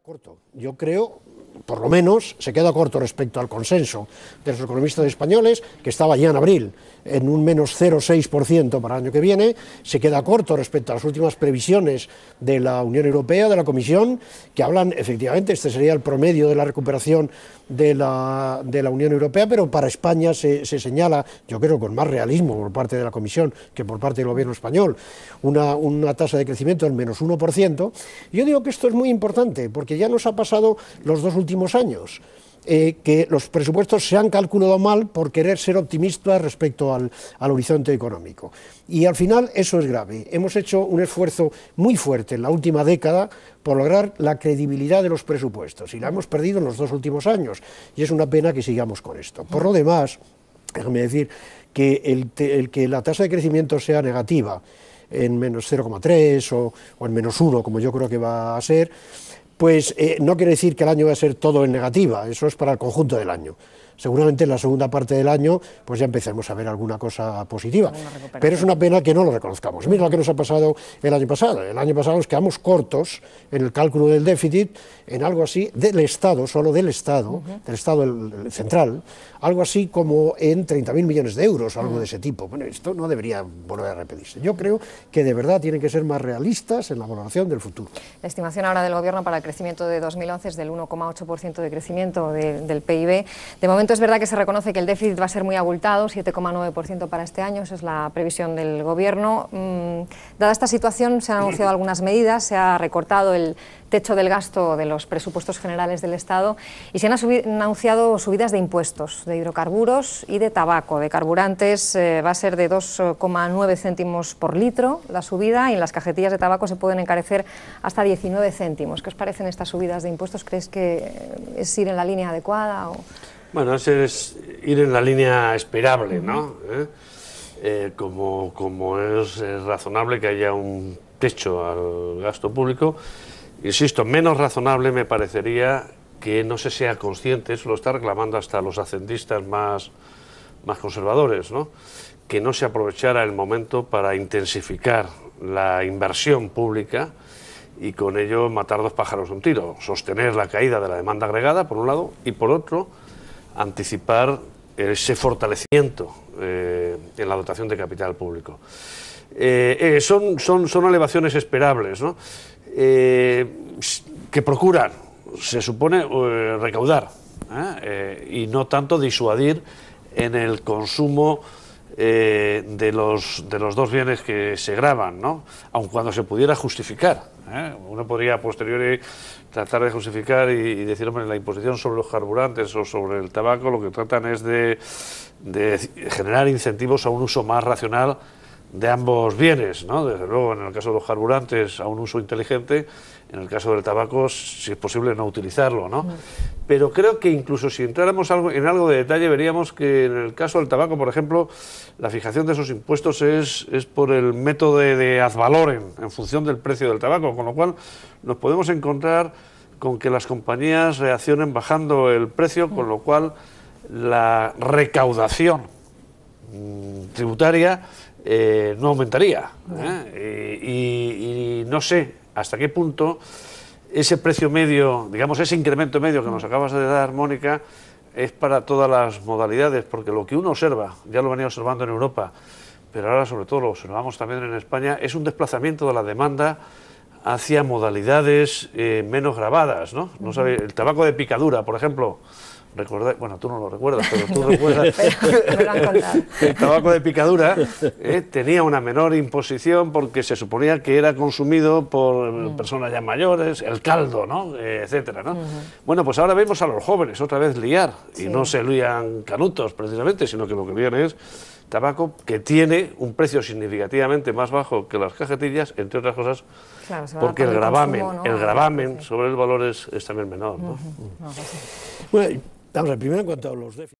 corto. Yo creo, por lo menos, se queda corto respecto al consenso de los economistas españoles, que estaba ya en abril en un menos 0,6% para el año que viene, se queda corto respecto a las últimas previsiones de la Unión Europea, de la Comisión, que hablan, efectivamente, este sería el promedio de la recuperación de la, Unión Europea, pero para España se, señala, yo creo con más realismo por parte de la Comisión que por parte del Gobierno español, una, una tasa de crecimiento del menos 1%. Yo digo que esto es muy importante porque ya nos ha pasado los dos últimos años. Eh, que los presupuestos se han calculado mal por querer ser optimistas respecto al, horizonte económico. Y al final eso es grave. Hemos hecho un esfuerzo muy fuerte en la última década por lograr la credibilidad de los presupuestos y la hemos perdido en los dos últimos años. Y es una pena que sigamos con esto. Por lo demás, déjame decir que el, que la tasa de crecimiento sea negativa en menos 0,3 o, o en menos 1, como yo creo que va a ser, pues eh, no quiere decir que el año va a ser todo en negativa, eso es para el conjunto del año seguramente en la segunda parte del año pues ya empecemos a ver alguna cosa positiva. Pero es una pena que no lo reconozcamos. Mira lo que nos ha pasado el año pasado. El año pasado nos quedamos cortos en el cálculo del déficit en algo así del Estado, solo del Estado, del Estado central, algo así como en 30.000 millones de euros, algo de ese tipo. Bueno, esto no debería volver a repetirse. Yo creo que de verdad tienen que ser más realistas en la valoración del futuro. La estimación ahora del Gobierno para el crecimiento de 2011 es del 1,8% de crecimiento del PIB. De momento es verdad que se reconoce que el déficit va a ser muy abultado, 7,9% para este año, esa es la previsión del Gobierno. Mm, dada esta situación, se han anunciado algunas medidas, se ha recortado el techo del gasto de los presupuestos generales del Estado y se han anunciado subidas de impuestos de hidrocarburos y de tabaco. De carburantes eh, va a ser de 2,9 céntimos por litro la subida y en las cajetillas de tabaco se pueden encarecer hasta 19 céntimos. ¿Qué os parecen estas subidas de impuestos? ¿Crees que es ir en la línea adecuada? O... Bueno, ese es ir en la línea esperable, ¿no? ¿Eh? Eh, como, es razonable que haya un techo al gasto público, insisto, menos razonable me parecería que no se sea consciente, eso lo está reclamando hasta los ascendistas más, más conservadores, ¿no? que no se aprovechara el momento para intensificar la inversión pública y con ello matar dos pájaros de un tiro, sostener la caída de la demanda agregada, por un lado, y por otro, anticipar ese fortalecimiento eh, en la dotación de capital público. Eh, eh, son, son, son, elevaciones esperables, ¿no? que procuran, se supone, recaudar y no tanto disuadir en el consumo eh, de, los, de los dos bienes que se graban, ¿no? aun cuando se pudiera justificar. ¿eh? Uno podría a posteriori tratar de justificar y, decir, hombre, la imposición sobre los carburantes o sobre el tabaco lo que tratan es de, de generar incentivos a un uso más racional de ambos bienes, ¿no? Desde luego, en el caso de los carburantes, a un uso inteligente, en el caso del tabaco, si es posible, no utilizarlo, ¿no? Pero creo que incluso si entráramos en algo de detalle, veríamos que en el caso del tabaco, por ejemplo, la fijación de esos impuestos es, es por el método de, de ad en función del precio del tabaco, con lo cual nos podemos encontrar con que las compañías reaccionen bajando el precio, con lo cual la recaudación mm, tributaria eh, no aumentaría. ¿eh? Y, no sé hasta qué punto ese precio medio, digamos, ese incremento medio que nos acabas de dar, Mónica, es para todas las modalidades, porque lo que uno observa, ya lo venía observando en Europa, pero ahora sobre todo lo observamos también en España, es un desplazamiento de la demanda hacia modalidades eh, menos grabadas, ¿no? no sabe, el tabaco de picadura, por ejemplo, bueno, tú no lo recuerdas, pero tú recuerdas que el tabaco de picadura eh, tenía una menor imposición porque se suponía que era consumido por mm. personas ya mayores, el caldo, ¿no? Eh, etcétera, Bueno, pues ahora vemos a los jóvenes otra vez liar, y no se lían canutos precisamente, sino que lo que viene es tabaco que tiene un precio significativamente más bajo que las cajetillas, entre otras cosas, porque el gravamen, el gravamen sobre el valor es, también menor. ¿no? Vamos, primero en cuanto a los déficits.